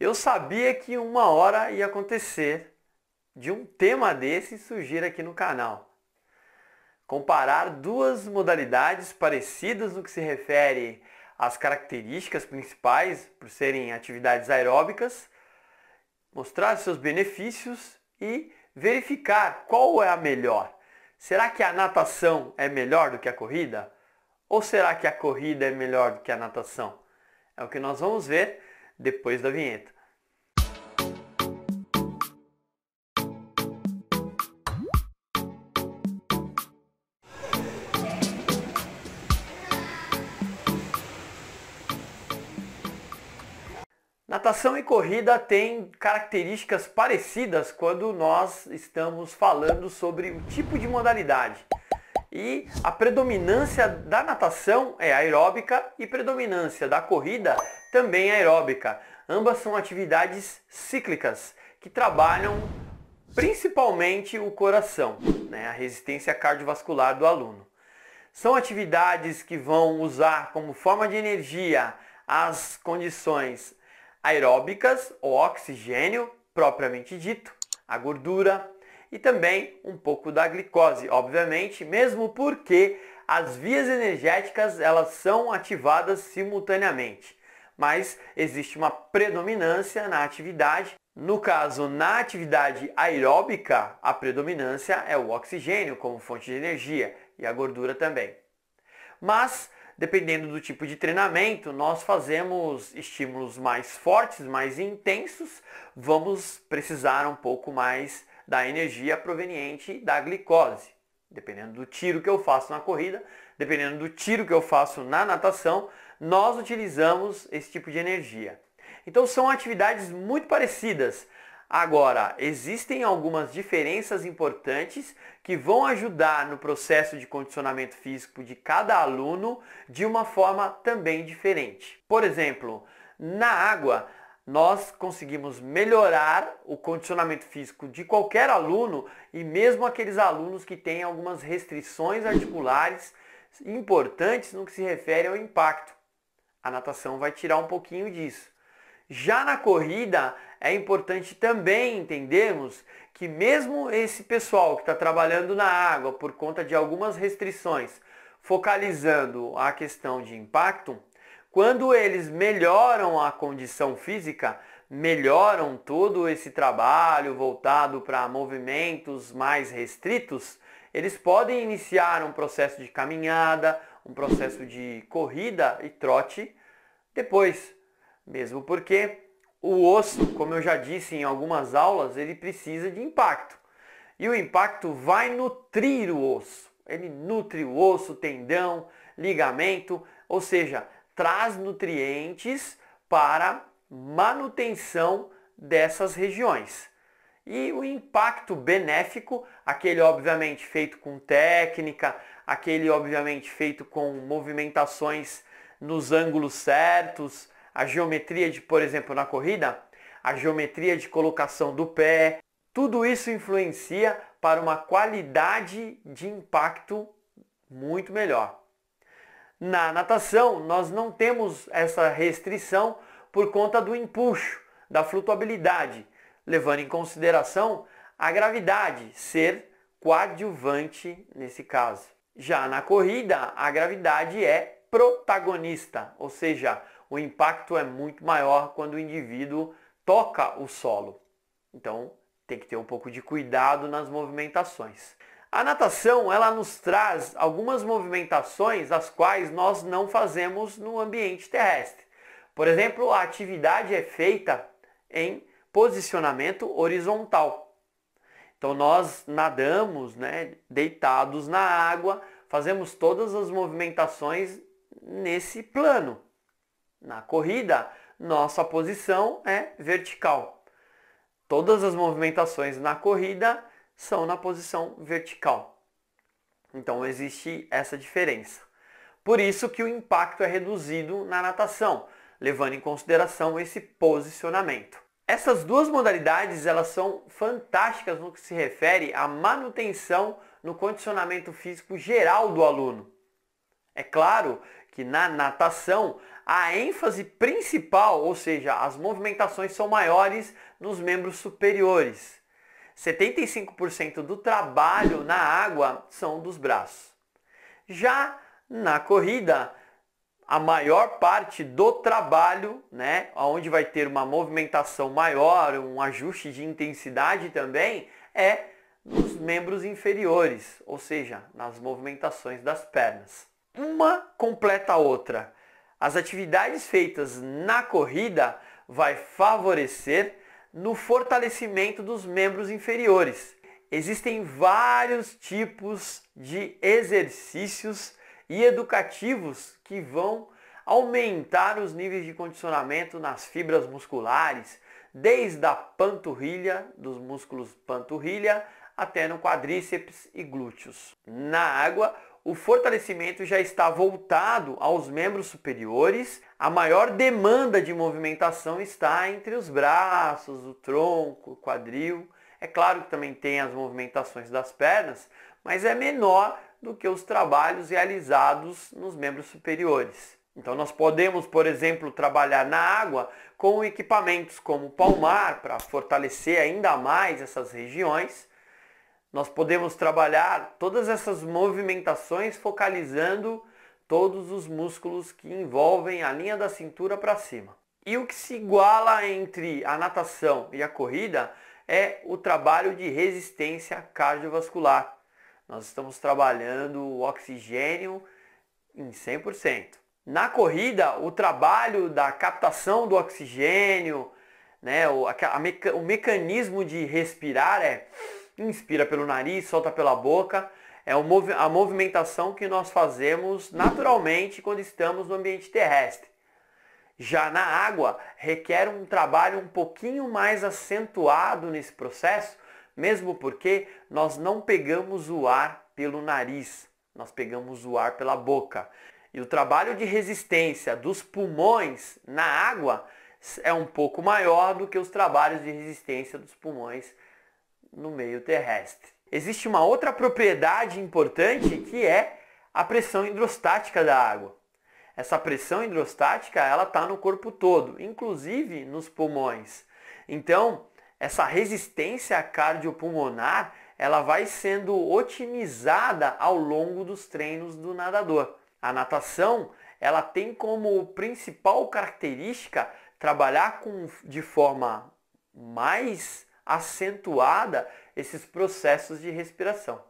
Eu sabia que uma hora ia acontecer de um tema desse surgir aqui no canal. Comparar duas modalidades parecidas no que se refere às características principais por serem atividades aeróbicas, mostrar seus benefícios e verificar qual é a melhor. Será que a natação é melhor do que a corrida? Ou será que a corrida é melhor do que a natação? É o que nós vamos ver depois da vinheta. Natação e corrida têm características parecidas quando nós estamos falando sobre o tipo de modalidade. E a predominância da natação é aeróbica e predominância da corrida também é aeróbica. Ambas são atividades cíclicas que trabalham principalmente o coração, né, a resistência cardiovascular do aluno. São atividades que vão usar como forma de energia as condições aeróbicas, o oxigênio propriamente dito, a gordura, e também um pouco da glicose, obviamente, mesmo porque as vias energéticas elas são ativadas simultaneamente, mas existe uma predominância na atividade. No caso, na atividade aeróbica, a predominância é o oxigênio como fonte de energia e a gordura também. Mas dependendo do tipo de treinamento, nós fazemos estímulos mais fortes, mais intensos, vamos precisar um pouco mais da energia proveniente da glicose. Dependendo do tiro que eu faço na corrida, dependendo do tiro que eu faço na natação, nós utilizamos esse tipo de energia. Então são atividades muito parecidas. Agora, existem algumas diferenças importantes que vão ajudar no processo de condicionamento físico de cada aluno de uma forma também diferente. Por exemplo, na água, nós conseguimos melhorar o condicionamento físico de qualquer aluno e mesmo aqueles alunos que têm algumas restrições articulares importantes no que se refere ao impacto. A natação vai tirar um pouquinho disso. Já na corrida, é importante também entendermos que mesmo esse pessoal que está trabalhando na água por conta de algumas restrições, focalizando a questão de impacto, quando eles melhoram a condição física, melhoram todo esse trabalho voltado para movimentos mais restritos, eles podem iniciar um processo de caminhada, um processo de corrida e trote depois. Mesmo porque o osso, como eu já disse em algumas aulas, ele precisa de impacto. E o impacto vai nutrir o osso. Ele nutre o osso, tendão, ligamento, ou seja, traz nutrientes para manutenção dessas regiões. E o impacto benéfico, aquele obviamente feito com técnica, aquele obviamente feito com movimentações nos ângulos certos, a geometria de, por exemplo, na corrida, a geometria de colocação do pé, tudo isso influencia para uma qualidade de impacto muito melhor. Na natação, nós não temos essa restrição por conta do empuxo, da flutuabilidade, levando em consideração a gravidade ser coadjuvante nesse caso. Já na corrida, a gravidade é protagonista, ou seja, o impacto é muito maior quando o indivíduo toca o solo. Então, tem que ter um pouco de cuidado nas movimentações. A natação, ela nos traz algumas movimentações as quais nós não fazemos no ambiente terrestre. Por exemplo, a atividade é feita em posicionamento horizontal. Então nós nadamos, né, deitados na água, fazemos todas as movimentações nesse plano. Na corrida, nossa posição é vertical. Todas as movimentações na corrida são na posição vertical. Então existe essa diferença. Por isso que o impacto é reduzido na natação, levando em consideração esse posicionamento. Essas duas modalidades elas são fantásticas no que se refere à manutenção no condicionamento físico geral do aluno. É claro que na natação a ênfase principal, ou seja, as movimentações são maiores nos membros superiores. 75% do trabalho na água são dos braços. Já na corrida, a maior parte do trabalho, né, onde vai ter uma movimentação maior, um ajuste de intensidade também, é nos membros inferiores, ou seja, nas movimentações das pernas. Uma completa a outra. As atividades feitas na corrida vai favorecer no fortalecimento dos membros inferiores. Existem vários tipos de exercícios e educativos que vão aumentar os níveis de condicionamento nas fibras musculares, desde a panturrilha, dos músculos panturrilha, até no quadríceps e glúteos. Na água, o fortalecimento já está voltado aos membros superiores, a maior demanda de movimentação está entre os braços, o tronco, o quadril. É claro que também tem as movimentações das pernas, mas é menor do que os trabalhos realizados nos membros superiores. Então nós podemos, por exemplo, trabalhar na água com equipamentos como palmar para fortalecer ainda mais essas regiões nós podemos trabalhar todas essas movimentações focalizando todos os músculos que envolvem a linha da cintura para cima. E o que se iguala entre a natação e a corrida é o trabalho de resistência cardiovascular. Nós estamos trabalhando o oxigênio em 100%. Na corrida, o trabalho da captação do oxigênio, né, o, meca, o mecanismo de respirar é inspira pelo nariz, solta pela boca. É a movimentação que nós fazemos naturalmente quando estamos no ambiente terrestre. Já na água, requer um trabalho um pouquinho mais acentuado nesse processo, mesmo porque nós não pegamos o ar pelo nariz, nós pegamos o ar pela boca. E o trabalho de resistência dos pulmões na água é um pouco maior do que os trabalhos de resistência dos pulmões no meio terrestre. Existe uma outra propriedade importante que é a pressão hidrostática da água. Essa pressão hidrostática ela está no corpo todo, inclusive nos pulmões. Então, essa resistência cardiopulmonar ela vai sendo otimizada ao longo dos treinos do nadador. A natação ela tem como principal característica trabalhar com, de forma mais acentuada esses processos de respiração.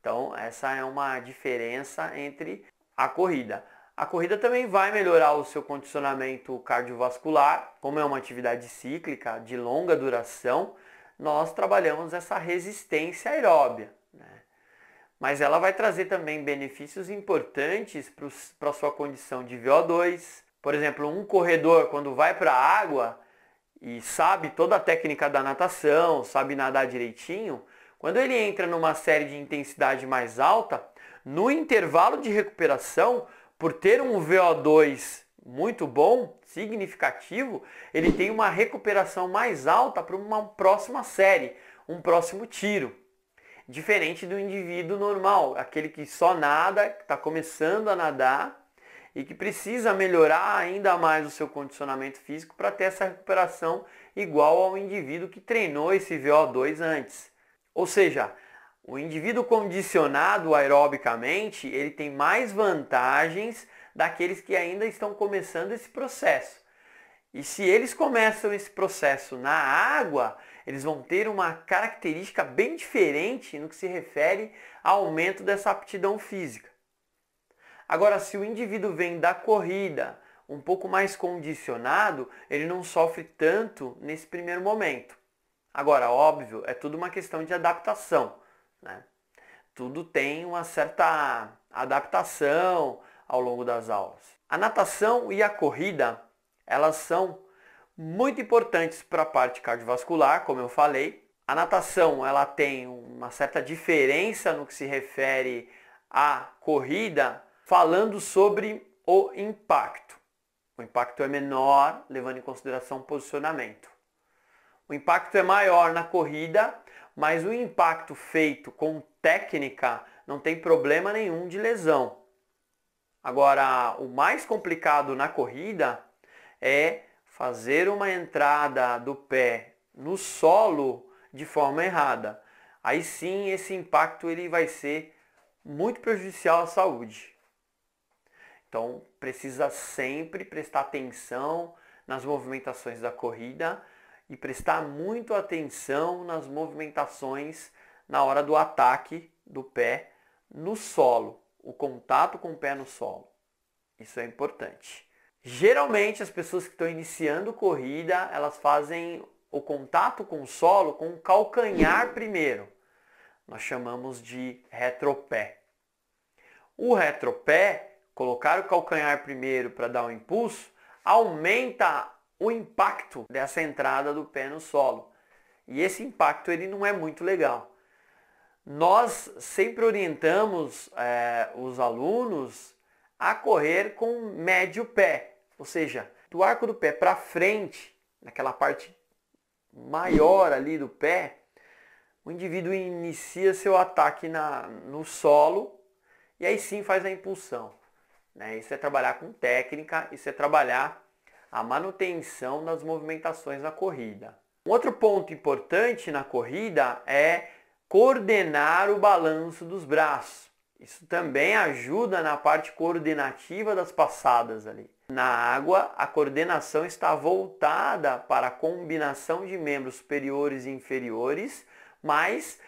Então, essa é uma diferença entre a corrida. A corrida também vai melhorar o seu condicionamento cardiovascular, como é uma atividade cíclica de longa duração, nós trabalhamos essa resistência aeróbia. Né? Mas ela vai trazer também benefícios importantes para a sua condição de VO2. Por exemplo, um corredor, quando vai para a água, e sabe toda a técnica da natação, sabe nadar direitinho, quando ele entra numa série de intensidade mais alta, no intervalo de recuperação, por ter um VO2 muito bom, significativo, ele tem uma recuperação mais alta para uma próxima série, um próximo tiro. Diferente do indivíduo normal, aquele que só nada, está começando a nadar e que precisa melhorar ainda mais o seu condicionamento físico para ter essa recuperação igual ao indivíduo que treinou esse VO2 antes. Ou seja, o indivíduo condicionado aerobicamente, ele tem mais vantagens daqueles que ainda estão começando esse processo. E se eles começam esse processo na água, eles vão ter uma característica bem diferente no que se refere ao aumento dessa aptidão física. Agora, se o indivíduo vem da corrida um pouco mais condicionado, ele não sofre tanto nesse primeiro momento. Agora, óbvio, é tudo uma questão de adaptação. Né? Tudo tem uma certa adaptação ao longo das aulas. A natação e a corrida, elas são muito importantes para a parte cardiovascular, como eu falei. A natação, ela tem uma certa diferença no que se refere à corrida, falando sobre o impacto. O impacto é menor, levando em consideração o posicionamento. O impacto é maior na corrida, mas o impacto feito com técnica não tem problema nenhum de lesão. Agora, o mais complicado na corrida é fazer uma entrada do pé no solo de forma errada. Aí sim, esse impacto ele vai ser muito prejudicial à saúde. Então precisa sempre prestar atenção nas movimentações da corrida e prestar muito atenção nas movimentações na hora do ataque do pé no solo, o contato com o pé no solo. Isso é importante. Geralmente as pessoas que estão iniciando corrida, elas fazem o contato com o solo com o calcanhar primeiro. Nós chamamos de retropé. O retropé colocar o calcanhar primeiro para dar um impulso, aumenta o impacto dessa entrada do pé no solo. E esse impacto ele não é muito legal. Nós sempre orientamos é, os alunos a correr com médio pé, ou seja, do arco do pé para frente, naquela parte maior ali do pé, o indivíduo inicia seu ataque na, no solo e aí sim faz a impulsão. Né? Isso é trabalhar com técnica, isso é trabalhar a manutenção das movimentações na corrida. Um outro ponto importante na corrida é coordenar o balanço dos braços. Isso também ajuda na parte coordenativa das passadas ali. Na água, a coordenação está voltada para a combinação de membros superiores e inferiores, mas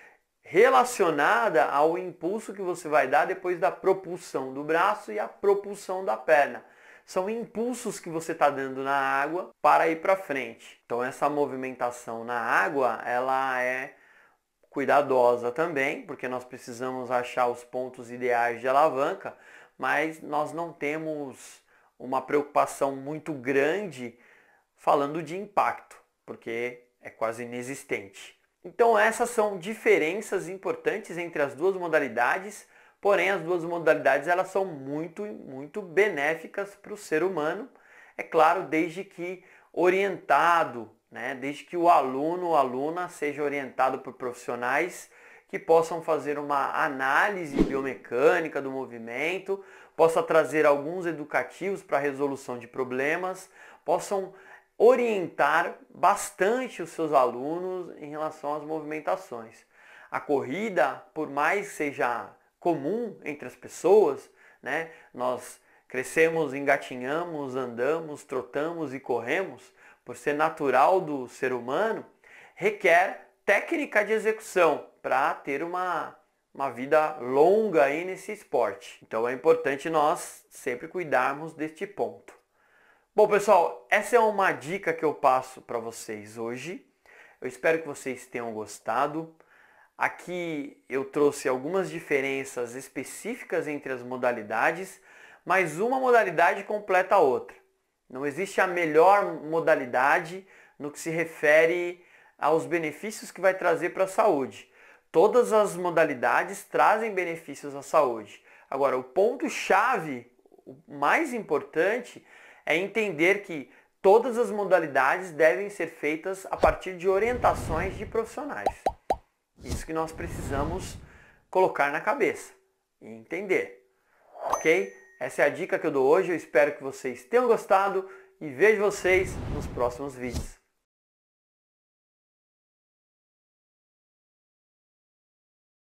relacionada ao impulso que você vai dar depois da propulsão do braço e a propulsão da perna. São impulsos que você está dando na água para ir para frente. Então essa movimentação na água, ela é cuidadosa também, porque nós precisamos achar os pontos ideais de alavanca, mas nós não temos uma preocupação muito grande falando de impacto, porque é quase inexistente. Então essas são diferenças importantes entre as duas modalidades, porém as duas modalidades elas são muito, muito benéficas para o ser humano, é claro, desde que orientado, né? desde que o aluno ou aluna seja orientado por profissionais que possam fazer uma análise biomecânica do movimento, possa trazer alguns educativos para a resolução de problemas, possam orientar bastante os seus alunos em relação às movimentações. A corrida, por mais seja comum entre as pessoas, né, nós crescemos, engatinhamos, andamos, trotamos e corremos, por ser natural do ser humano, requer técnica de execução para ter uma, uma vida longa aí nesse esporte. Então é importante nós sempre cuidarmos deste ponto. Bom, pessoal, essa é uma dica que eu passo para vocês hoje. Eu espero que vocês tenham gostado. Aqui eu trouxe algumas diferenças específicas entre as modalidades, mas uma modalidade completa a outra. Não existe a melhor modalidade no que se refere aos benefícios que vai trazer para a saúde. Todas as modalidades trazem benefícios à saúde. Agora, o ponto-chave, o mais importante, é entender que todas as modalidades devem ser feitas a partir de orientações de profissionais. Isso que nós precisamos colocar na cabeça e entender. Ok? Essa é a dica que eu dou hoje. Eu espero que vocês tenham gostado e vejo vocês nos próximos vídeos.